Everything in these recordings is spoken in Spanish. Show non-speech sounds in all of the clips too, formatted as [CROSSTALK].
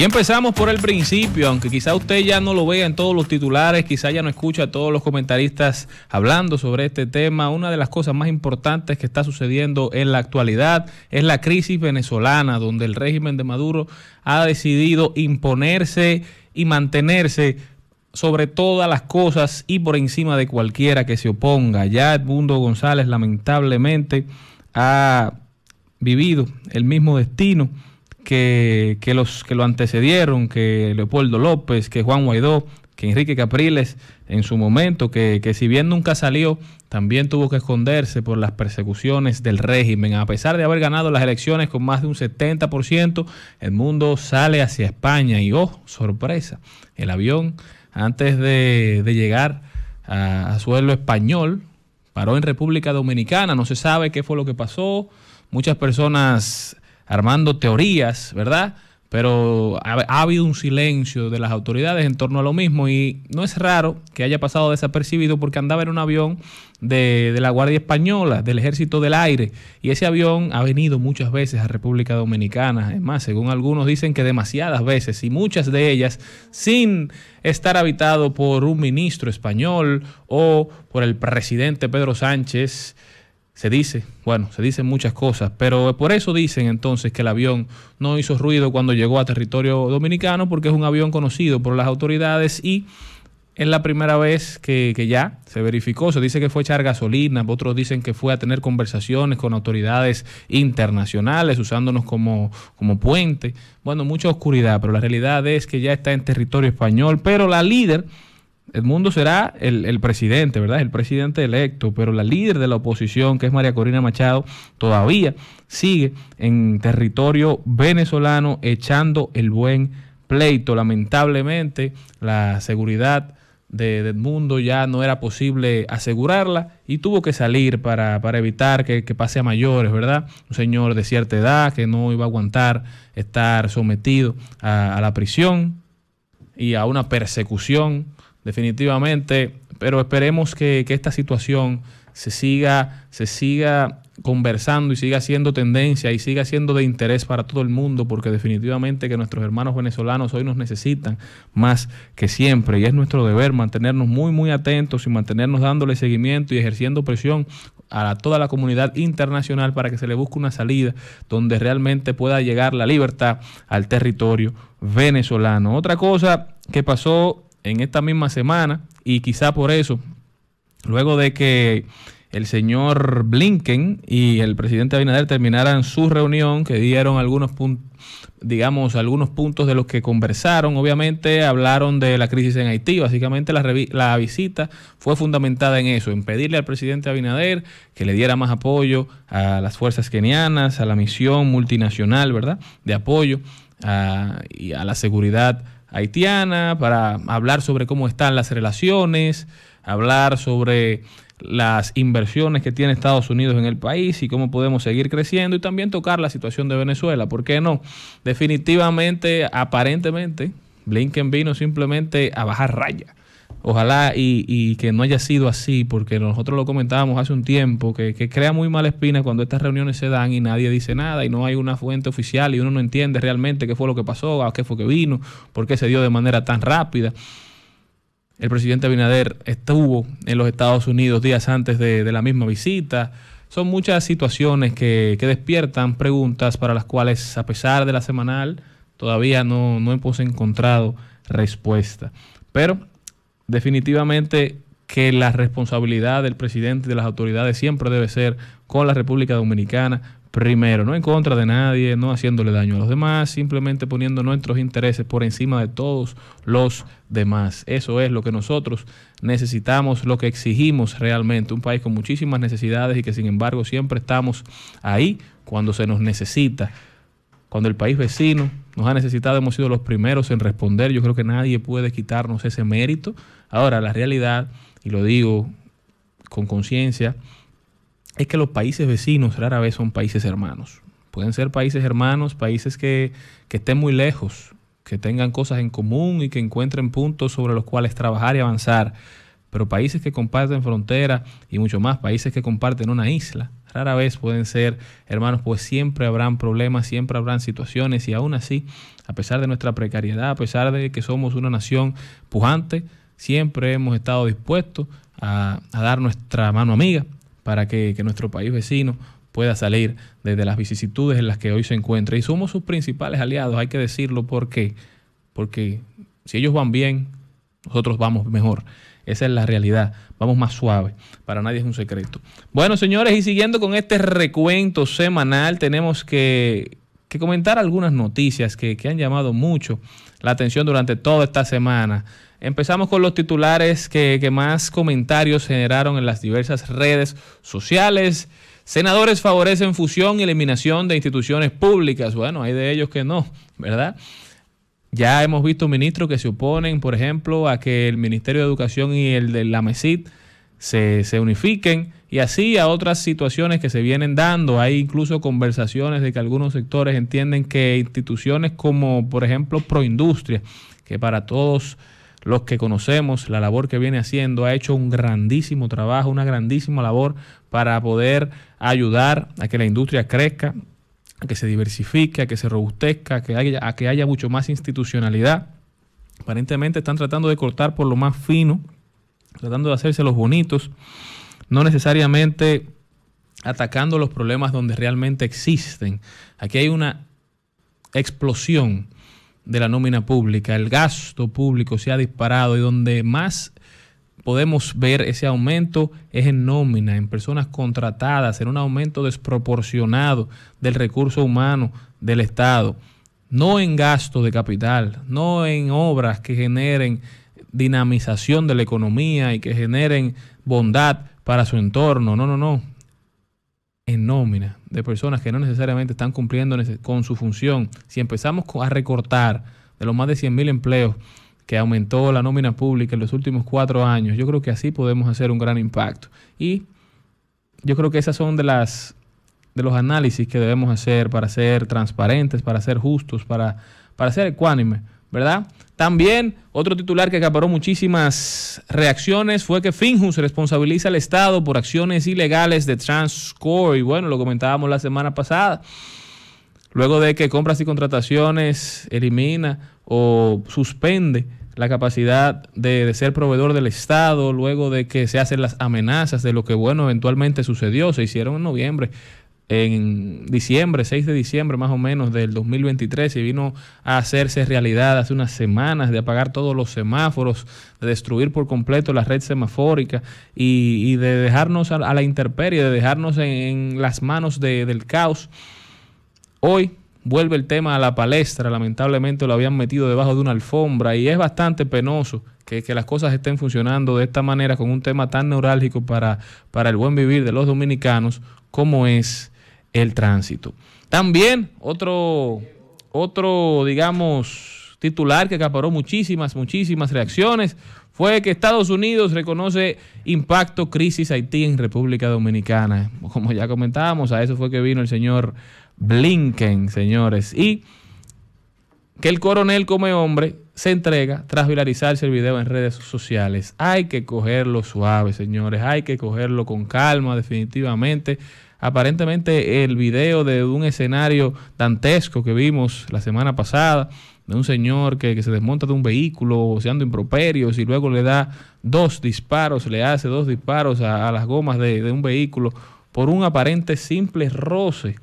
Y empezamos por el principio, aunque quizá usted ya no lo vea en todos los titulares, quizá ya no escucha a todos los comentaristas hablando sobre este tema. Una de las cosas más importantes que está sucediendo en la actualidad es la crisis venezolana, donde el régimen de Maduro ha decidido imponerse y mantenerse sobre todas las cosas y por encima de cualquiera que se oponga. Ya Edmundo González lamentablemente ha vivido el mismo destino que, los que lo antecedieron, que Leopoldo López, que Juan Guaidó, que Enrique Capriles en su momento, que, si bien nunca salió, también tuvo que esconderse por las persecuciones del régimen. A pesar de haber ganado las elecciones con más de un 70%, el mundo sale hacia España y, oh, sorpresa, el avión antes de, llegar a suelo español paró en República Dominicana, no se sabe qué fue lo que pasó. Muchas personas armando teorías, ¿verdad? Pero ha, habido un silencio de las autoridades en torno a lo mismo y no es raro que haya pasado desapercibido porque andaba en un avión de, la Guardia Española, del Ejército del Aire, y ese avión ha venido muchas veces a República Dominicana, es más, según algunos dicen que demasiadas veces y muchas de ellas sin estar habitado por un ministro español o por el presidente Pedro Sánchez se dice, bueno, se dicen muchas cosas, pero por eso dicen entonces que el avión no hizo ruido cuando llegó a territorio dominicano, porque es un avión conocido por las autoridades y es la primera vez que, ya se verificó. Se dice que fue echar gasolina, otros dicen que fue a tener conversaciones con autoridades internacionales, usándonos como, como puente. Bueno, mucha oscuridad, pero la realidad es que ya está en territorio español. Pero la líder Edmundo será el, presidente, ¿verdad? El presidente electo, pero la líder de la oposición, que es María Corina Machado, todavía sigue en territorio venezolano echando el buen pleito. Lamentablemente, la seguridad de, Edmundo ya no era posible asegurarla y tuvo que salir para, evitar que, pase a mayores, ¿verdad? Un señor de cierta edad que no iba a aguantar estar sometido a la prisión y a una persecución definitivamente. Pero esperemos que, esta situación se siga, se siga conversando y siga siendo tendencia y siga siendo de interés para todo el mundo, porque definitivamente que nuestros hermanos venezolanos hoy nos necesitan más que siempre y es nuestro deber mantenernos muy, muy atentos y mantenernos dándole seguimiento y ejerciendo presión a toda la comunidad internacional para que se le busque una salida donde realmente pueda llegar la libertad al territorio venezolano. Otra cosa que pasó en esta misma semana y quizá por eso, luego de que el señor Blinken y el presidente Abinader terminaran su reunión, que dieron algunos puntos, digamos, algunos puntos de los que conversaron. Obviamente hablaron de la crisis en Haití. Básicamente la, visita fue fundamentada en eso, en pedirle al presidente Abinader que le diera más apoyo a las fuerzas kenianas, a la misión multinacional, ¿verdad?, de apoyo ah, y a la seguridad haitiana, para hablar sobre cómo están las relaciones, hablar sobre las inversiones que tiene Estados Unidos en el país y cómo podemos seguir creciendo y también tocar la situación de Venezuela. ¿Por qué no? Definitivamente, aparentemente, Blinken vino simplemente a bajar raya Ojalá y, que no haya sido así, porque nosotros lo comentábamos hace un tiempo, que, crea muy mala espina cuando estas reuniones se dan y nadie dice nada y no hay una fuente oficial y uno no entiende realmente qué fue lo que pasó, a qué fue que vino, por qué se dio de manera tan rápida. El presidente Abinader estuvo en los Estados Unidos días antes de, la misma visita. Son muchas situaciones que, despiertan preguntas para las cuales, a pesar de la semanal, todavía no, no hemos encontrado respuesta. Pero definitivamente que la responsabilidad del presidente y de las autoridades siempre debe ser con la República Dominicana, primero, no en contra de nadie, no haciéndole daño a los demás, simplemente poniendo nuestros intereses por encima de todos los demás. Eso es lo que nosotros necesitamos, lo que exigimos realmente, un país con muchísimas necesidades y que sin embargo siempre estamos ahí cuando se nos necesita cuando el país vecino nos ha necesitado, hemos sido los primeros en responder. Yo creo que nadie puede quitarnos ese mérito. Ahora, la realidad, y lo digo con conciencia, es que los países vecinos rara vez son países hermanos. Pueden ser países hermanos, países que, que estén muy lejos, que tengan cosas en común y que encuentren puntos sobre los cuales trabajar y avanzar pero países que comparten frontera y mucho más, países que comparten una isla, rara vez pueden ser hermanos, pues siempre habrán problemas, siempre habrán situaciones y aún así, a pesar de nuestra precariedad, a pesar de que somos una nación pujante, siempre hemos estado dispuestos a, dar nuestra mano amiga para que, nuestro país vecino pueda salir desde las vicisitudes en las que hoy se encuentra. Y somos sus principales aliados, hay que decirlo, porque Porque si ellos van bien, nosotros vamos mejor. Esa es la realidad. Vamos más suave. Para nadie es un secreto. Bueno, señores, y siguiendo con este recuento semanal, tenemos que, comentar algunas noticias que, han llamado mucho la atención durante toda esta semana. Empezamos con los titulares que, que, más comentarios generaron en las diversas redes sociales. Senadores favorecen fusión y eliminación de instituciones públicas. Bueno, hay de ellos que no, ¿verdad? Ya hemos visto ministros que se oponen, por ejemplo, a que el Ministerio de Educación y el de la MESID se, se, unifiquen y así a otras situaciones que se vienen dando. Hay incluso conversaciones de que algunos sectores entienden que instituciones como, por ejemplo, Proindustria, que para todos los que conocemos la labor que viene haciendo, ha hecho un grandísimo trabajo, una grandísima labor para poder ayudar a que la industria crezca, a que se diversifique, a que se robustezca, que haya, que haya mucho más institucionalidad. Aparentemente están tratando de cortar por lo más fino, tratando de hacerse los bonitos, no necesariamente atacando los problemas donde realmente existen. Aquí hay una explosión de la nómina pública, el gasto público se ha disparado y donde más podemos ver ese aumento es en nómina, en personas contratadas, en un aumento desproporcionado del recurso humano del Estado, no en gasto de capital, no en obras que generen dinamización de la economía y que generen bondad para su entorno, no, no, no, en nómina de personas que no necesariamente están cumpliendo con su función. Si empezamos a recortar de los más de 100.000 empleos, que aumentó la nómina pública en los últimos cuatro años. Yo creo que así podemos hacer un gran impacto. Y yo creo que esas son de las de los análisis que debemos hacer para ser transparentes, para ser justos, para, para ser ecuánimes, ¿verdad? También otro titular que acaparó muchísimas reacciones fue que Finjus responsabiliza al Estado por acciones ilegales de Transcore. Y bueno, lo comentábamos la semana pasada. Luego de que compras y contrataciones elimina o suspende la capacidad de, ser proveedor del Estado, luego de que se hacen las amenazas de lo que, bueno, eventualmente sucedió, se hicieron en noviembre, en diciembre, 6 de diciembre más o menos del 2023, y vino a hacerse realidad hace unas semanas de apagar todos los semáforos, de destruir por completo la red semafórica y, de dejarnos a, la intemperie, de dejarnos en, las manos del caos. Hoy vuelve el tema a la palestra, lamentablemente lo habían metido debajo de una alfombra y es bastante penoso que, las cosas estén funcionando de esta manera con un tema tan neurálgico para, para el buen vivir de los dominicanos como es el tránsito. También otro, otro digamos, titular que acaparó muchísimas, muchísimas reacciones fue que Estados Unidos reconoce impacto crisis Haití en República Dominicana. [LAUGHS] Como ya comentábamos, a eso fue que vino el señor Blinken, señores. Y que el coronel come hombre se entrega tras viralizarse el video en redes sociales. Hay que cogerlo suave, señores. Hay que cogerlo con calma, definitivamente. Aparentemente el video de un escenario dantesco que vimos la semana pasada de un señor que, se desmonta de un vehículo anda improperios y luego le da dos disparos, le hace dos disparos a, las gomas de, un vehículo por un aparente simple roce.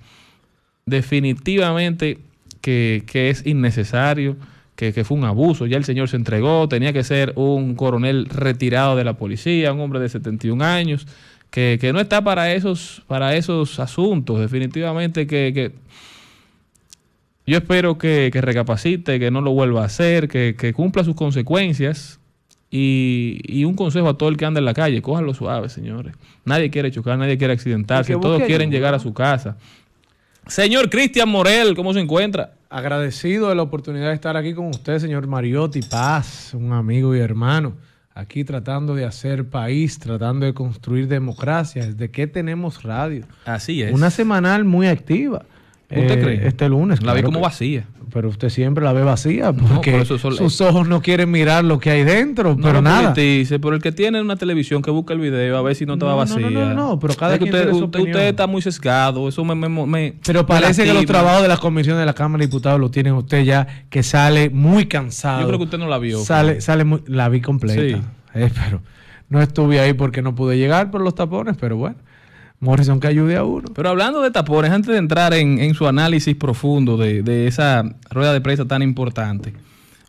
Definitivamente que, es innecesario, que, fue un abuso. Ya el señor se entregó, tenía que ser un coronel retirado de la policía, un hombre de 71 años, que, no está para esos, para esos asuntos. Definitivamente que yo espero que, recapacite, que no lo vuelva a hacer, que, cumpla sus consecuencias. Y, un consejo a todo el que anda en la calle, cójanlo suave, señores. Nadie quiere chocar, nadie quiere accidentarse, todos quieren llegar a su casa. Señor Cristian Morel, ¿cómo se encuentra? Agradecido de la oportunidad de estar aquí con usted, señor Mariotti Paz, un amigo y hermano, aquí tratando de hacer país, tratando de construir democracia. ¿De qué tenemos radio? Así es. Una semanal muy activa ¿Usted eh, cree? Este lunes. La vi como vacía. Pero usted siempre la ve vacía porque sus ojos no quieren mirar lo que hay dentro, pero no nada. Dice, pero el que tiene una televisión que busca el video a ver si no estaba vacía. No, no, no, pero cada que usted, usted, está muy sesgado, eso me, Pero parece que los trabajos de las comisiones de la Cámara de Diputados lo tienen usted ya que sale muy cansado. Yo creo que usted no la vio. Sale sale muy, la vi completa. Sí. Eh, pero no estuve ahí porque no pude llegar por los tapones, pero bueno. Morrison que ayude a uno. Pero hablando de tapones, antes de entrar en, su análisis profundo de, esa rueda de prensa tan importante,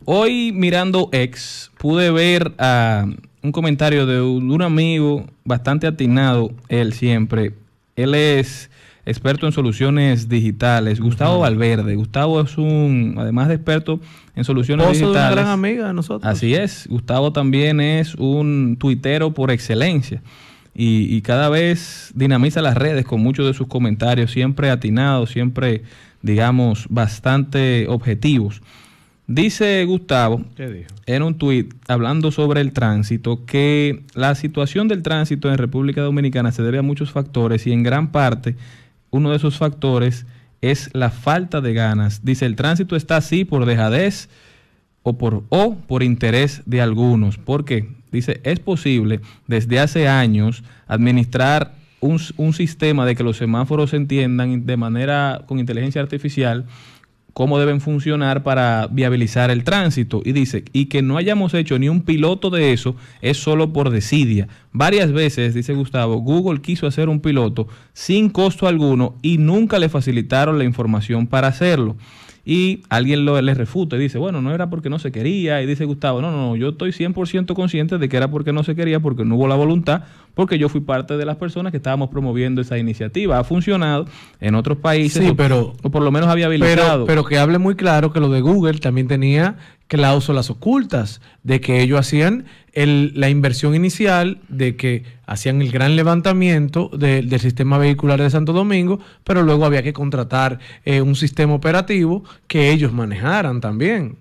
hoy mirando ex, pude ver ah, un comentario de un, amigo bastante atinado, él siempre. Él es experto en soluciones digitales, Gustavo Valverde. Gustavo es un, además de experto en soluciones digitales. digitales. De una gran amiga de nosotros. Así es, Gustavo también es un tuitero por excelencia y, cada vez dinamiza las redes con muchos de sus comentarios, siempre atinados, siempre, digamos, bastante objetivos. Dice Gustavo en un tuit hablando sobre el tránsito que la situación del tránsito en República Dominicana se debe a muchos factores y en gran parte uno de esos factores es la falta de ganas. Dice, el tránsito está así por dejadez o por, o por interés de algunos. ¿Por qué? Dice, es posible desde hace años administrar un, sistema de que los semáforos se entiendan de manera con inteligencia artificial cómo deben funcionar para viabilizar el tránsito. Y dice, y que no hayamos hecho ni un piloto de eso es solo por desidia. Varias veces, dice Gustavo, Google quiso hacer un piloto sin costo alguno y nunca le facilitaron la información para hacerlo y alguien lo, le refuta y dice, bueno, no era porque no se quería, y dice Gustavo, no, no, no yo estoy 100% consciente de que era porque no se quería, porque no hubo la voluntad, porque yo fui parte de las personas que estábamos promoviendo esa iniciativa. Ha funcionado en otros países, o, por lo menos había habilitado. Pero, que hable muy claro que lo de Google también tenía cláusulas ocultas de que ellos hacían la inversión inicial, de que hacían el gran levantamiento del sistema vehicular de Santo Domingo, pero luego había que contratar eh, un sistema operativo que ellos manejaran también.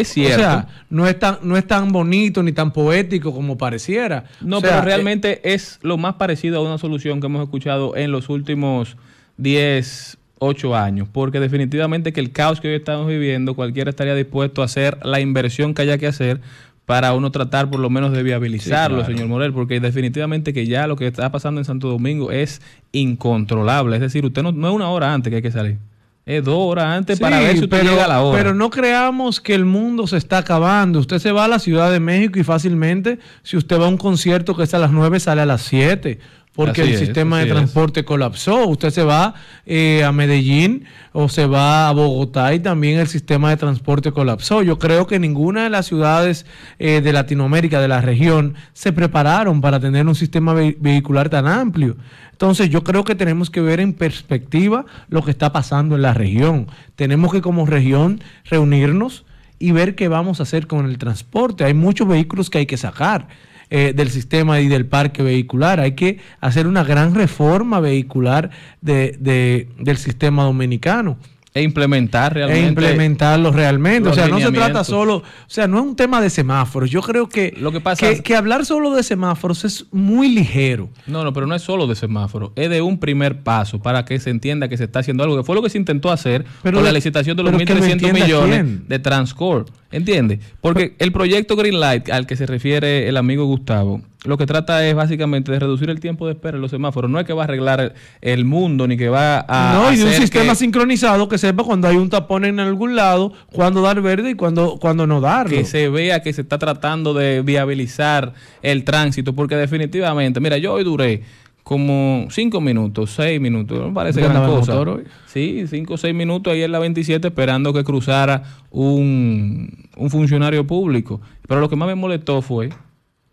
Es cierto. O sea, no es tan, no es tan bonito ni tan poético como pareciera. No, pero realmente es lo más parecido a una solución que hemos escuchado en los últimos 10, 8 años. Porque definitivamente que el caos que hoy estamos viviendo, cualquiera estaría dispuesto a hacer la inversión que haya que hacer para uno tratar por lo menos de viabilizarlo, señor Morel, porque definitivamente que ya lo que está pasando en Santo Domingo es incontrolable. Es decir, usted no, no es una hora antes que hay que salir. Es dos horas antes para ver si usted llega a la hora. Pero no creamos que el mundo se está acabando. Usted se va a la Ciudad de México y fácilmente, si usted va a un concierto que es a las nueve, sale a las siete porque el sistema de transporte colapsó. Usted se va eh, a Medellín o se va a Bogotá y también el sistema de transporte colapsó. Yo creo que ninguna de las ciudades eh, de Latinoamérica, de la región, se prepararon para tener un sistema vehicular tan amplio. Entonces yo creo que tenemos que ver en perspectiva lo que está pasando en la región. Tenemos que como región reunirnos y ver qué vamos a hacer con el transporte. Hay muchos vehículos que hay que sacar eh, del sistema y del parque vehicular. Hay que hacer una gran reforma vehicular de, de, del sistema dominicano. E implementar realmente. E implementarlo realmente. O sea, no se trata solo. O sea, no es un tema de semáforos. Yo creo que. Lo que pasa hablar solo de semáforos es muy ligero. No, no, pero no es solo de semáforos. Es de un primer paso para que se entienda que se está haciendo algo. Que fue lo que se intentó hacer con la licitación de los 1.300 millones de Transcor. ¿Entiendes? Porque el proyecto Green Light al que se refiere el amigo Gustavo, lo que trata es básicamente de reducir el tiempo de espera en los semáforos. No es que va a arreglar el mundo ni que va a. No, y un sistema sincronizado que sepa cuando hay un tapón en algún lado, cuándo dar verde y cuándo, cuando no darlo. Que se vea que se está tratando de viabilizar el tránsito, porque definitivamente, mira, yo hoy duré como cinco minutos, seis minutos, no parece gran cosa. Sí, cinco o seis minutos ahí en la 27 esperando que cruzara un, funcionario público. Pero lo que más me molestó fue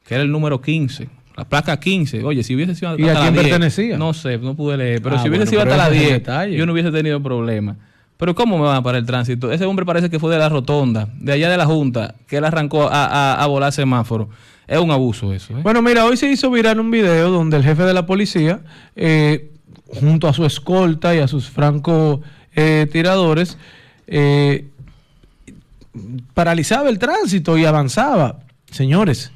que era el número 15. La placa 15. Oye, si hubiese sido hasta ¿Y a quién pertenecía? No sé, no pude leer. Pero ah, si hubiese sido hasta la 10, yo no hubiese tenido problema. Pero ¿cómo me van para el tránsito? Ese hombre parece que fue de la rotonda, de allá de la Junta, que él arrancó a, a volar semáforo. Es un abuso eso. ¿eh? Bueno, mira, hoy se hizo viral un video donde el jefe de la policía, eh, junto a su escolta y a sus franco eh, tiradores, paralizaba el tránsito y avanzaba. Señores,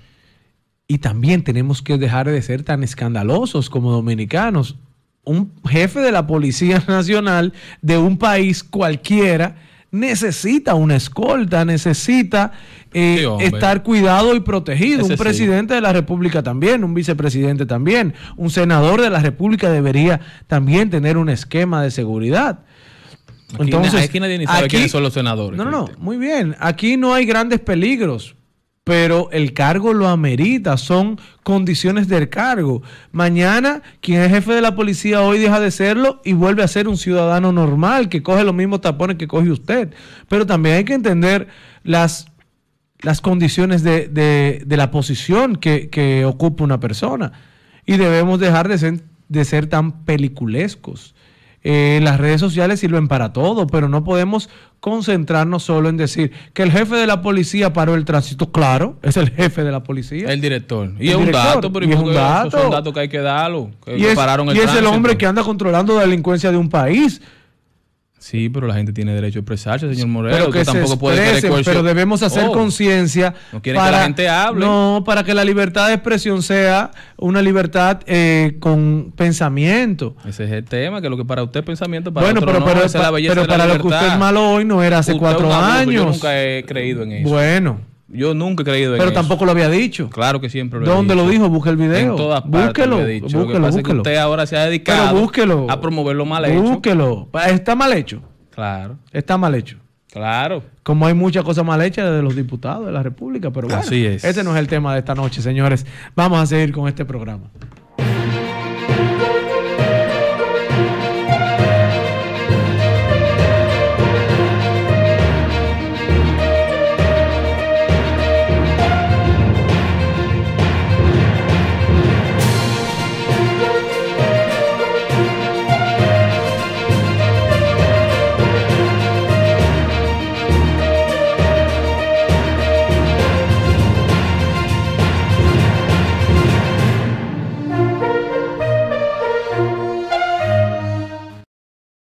y también tenemos que dejar de ser tan escandalosos como dominicanos. Un jefe de la Policía [LAUGHS] Nacional de un país cualquiera necesita una escolta, necesita eh, estar cuidado y protegido. un presidente de la República también, un vicepresidente también, un senador de la República debería también tener un esquema de seguridad. Entonces, son los senadores. no, no, muy bien. Aquí no hay grandes peligros pero el cargo lo amerita, son condiciones del cargo. Mañana, quien es jefe de la policía hoy deja de serlo y vuelve a ser un ciudadano normal que coge los mismos tapones que coge usted. Pero también hay que entender las, condiciones de, la posición que, ocupa una persona y debemos dejar de ser, de ser tan peliculescos las redes sociales sirven para todo, pero no podemos concentrarnos solo en decir que el jefe de la policía paró el tránsito. Claro, es el jefe de la policía. El director. Y es un dato, pero y es un dato. que hay que darlo. pararon el y es el hombre que anda controlando la delincuencia de un país. Sí, pero la gente tiene derecho a expresarse, señor Moreno. Pero que se tampoco pero debemos hacer oh. conciencia. No quieren para, que la gente hable. No, para que la libertad de expresión sea una libertad eh, con pensamiento. Ese es el tema, que lo que para usted es pensamiento, para bueno, otro pero, pero para lo que usted es malo hoy no era hace cuatro años. Yo nunca he creído en eso. Bueno. Yo nunca he creído en Pero tampoco lo había dicho. Claro que siempre lo había dicho. ¿Dónde lo dijo? Busque el video. En todas usted ahora se ha dedicado a promover lo mal hecho. Búsquelo. Está mal hecho. Claro. Está mal hecho. Claro. Como hay muchas cosas mal hechas de los diputados de la República, pero bueno, Así es. ese no es el tema de esta noche, señores. Vamos a seguir con este programa.